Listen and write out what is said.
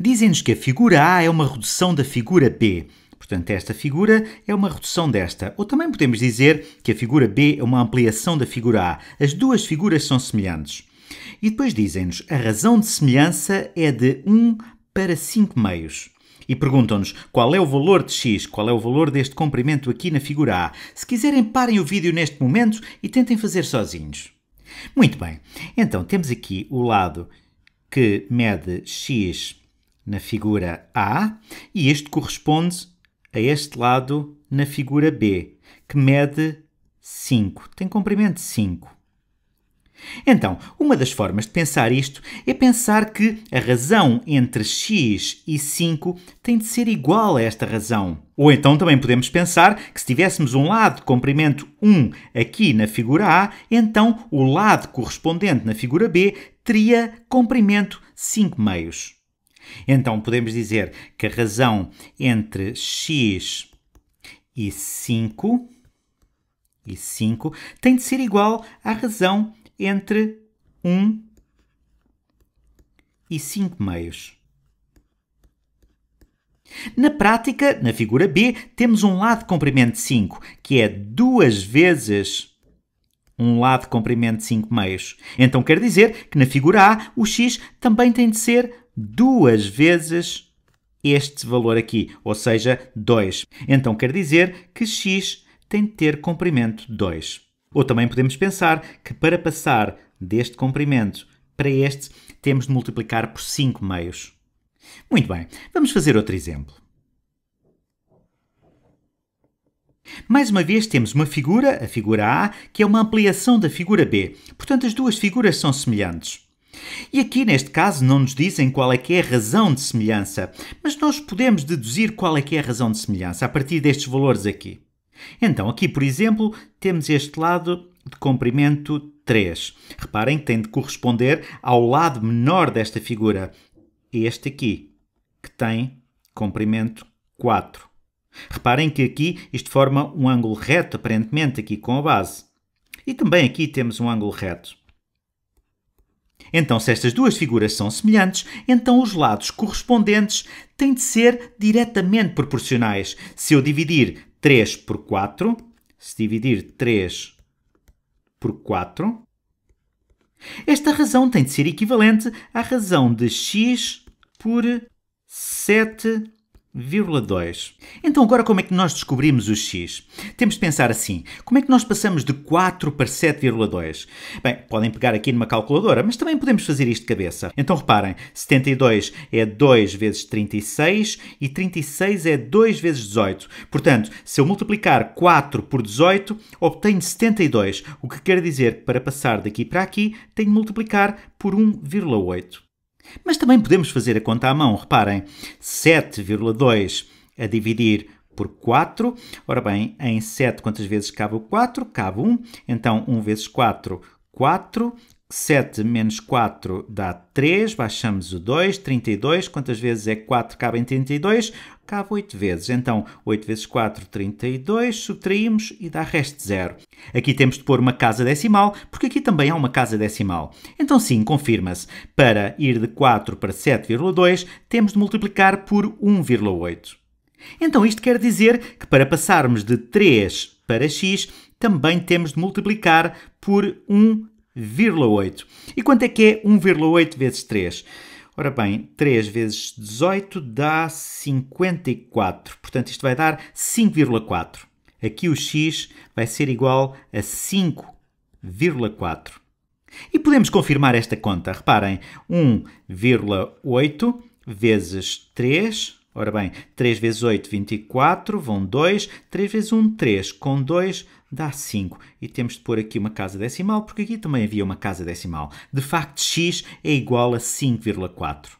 dizem-nos que a figura A é uma redução da figura B. Portanto, esta figura é uma redução desta. Ou também podemos dizer que a figura B é uma ampliação da figura A. As duas figuras são semelhantes. E depois dizem-nos a razão de semelhança é de 1 para 5 meios. E perguntam-nos qual é o valor de x, qual é o valor deste comprimento aqui na figura A. Se quiserem, parem o vídeo neste momento e tentem fazer sozinhos. Muito bem, então temos aqui o lado que mede x na figura A e este corresponde a este lado na figura B, que mede 5, tem comprimento 5. Então, uma das formas de pensar isto é pensar que a razão entre x e 5 tem de ser igual a esta razão. Ou então também podemos pensar que se tivéssemos um lado de comprimento 1 aqui na figura A, então o lado correspondente na figura B teria comprimento 5 meios. Então podemos dizer que a razão entre x e 5 e 5 tem de ser igual à razão entre 1 e 5 meios. Na prática, na figura B, temos um lado de comprimento de 5, que é duas vezes um lado de comprimento de 5 meios. Então quer dizer que na figura A, o x também tem de ser duas vezes este valor aqui, ou seja, 2. Então quer dizer que x tem de ter comprimento 2. Ou também podemos pensar que para passar deste comprimento para este, temos de multiplicar por 5 meios. Muito bem, vamos fazer outro exemplo. Mais uma vez temos uma figura, a figura A, que é uma ampliação da figura B. Portanto, as duas figuras são semelhantes. E aqui neste caso não nos dizem qual é que é a razão de semelhança, mas nós podemos deduzir qual é que é a razão de semelhança a partir destes valores aqui. Então, aqui, por exemplo, temos este lado de comprimento 3. Reparem que tem de corresponder ao lado menor desta figura, este aqui, que tem comprimento 4. Reparem que aqui isto forma um ângulo reto, aparentemente, aqui com a base. E também aqui temos um ângulo reto. Então, se estas duas figuras são semelhantes, então os lados correspondentes têm de ser diretamente proporcionais. Se eu dividir 3 por 4, se dividir 3 por 4, esta razão tem de ser equivalente à razão de x por 7 0,2. Então agora como é que nós descobrimos o x? Temos de pensar assim, como é que nós passamos de 4 para 7,2? Bem, podem pegar aqui numa calculadora, mas também podemos fazer isto de cabeça. Então reparem, 72 é 2 vezes 36 e 36 é 2 vezes 18. Portanto, se eu multiplicar 4 por 18, obtenho 72, o que quer dizer que para passar daqui para aqui, tenho de multiplicar por 1,8. Mas também podemos fazer a conta à mão, reparem, 7,2 a dividir por 4. Ora bem, em 7 quantas vezes cabe o 4? Cabe 1. Então 1 vezes 4, 4. 7 menos 4 dá 3, baixamos o 2, 32. Quantas vezes é 4? Cabe em 32? Cabe 8 vezes. Então, 8 vezes 4, 32. Subtraímos e dá resto zero. Aqui temos de pôr uma casa decimal, porque aqui também há uma casa decimal. Então, sim, confirma-se. Para ir de 4 para 7,2, temos de multiplicar por 1,8. Então, isto quer dizer que para passarmos de 3 para x, também temos de multiplicar por 1,8. 3,8. E quanto é que é 1,8 vezes 3? Ora bem, 3 vezes 18 dá 54. Portanto, isto vai dar 5,4. Aqui o x vai ser igual a 5,4. E podemos confirmar esta conta. Reparem, 1,8 vezes 3. Ora bem, 3 vezes 8, 24, vão 2. 3 vezes 1, 3. Com 2, dá 5. E temos de pôr aqui uma casa decimal, porque aqui também havia uma casa decimal. De facto, x é igual a 5,4.